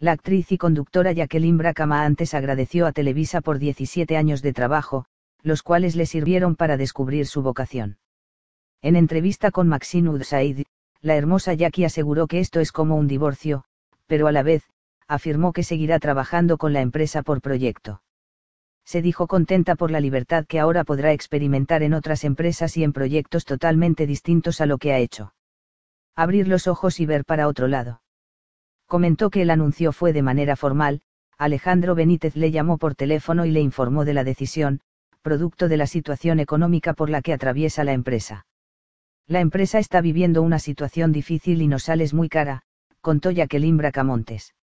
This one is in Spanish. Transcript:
La actriz y conductora Jacqueline Bracama antes agradeció a Televisa por 17 años de trabajo, los cuales le sirvieron para descubrir su vocación. En entrevista con Maxine Udsaid, la hermosa Jackie aseguró que esto es como un divorcio, pero a la vez, afirmó que seguirá trabajando con la empresa por proyecto. Se dijo contenta por la libertad que ahora podrá experimentar en otras empresas y en proyectos totalmente distintos a lo que ha hecho. Abrir los ojos y ver para otro lado comentó que el anuncio fue de manera formal, Alejandro Benítez le llamó por teléfono y le informó de la decisión, producto de la situación económica por la que atraviesa la empresa. La empresa está viviendo una situación difícil y nos sales muy cara, contó Jacqueline Bracamontes.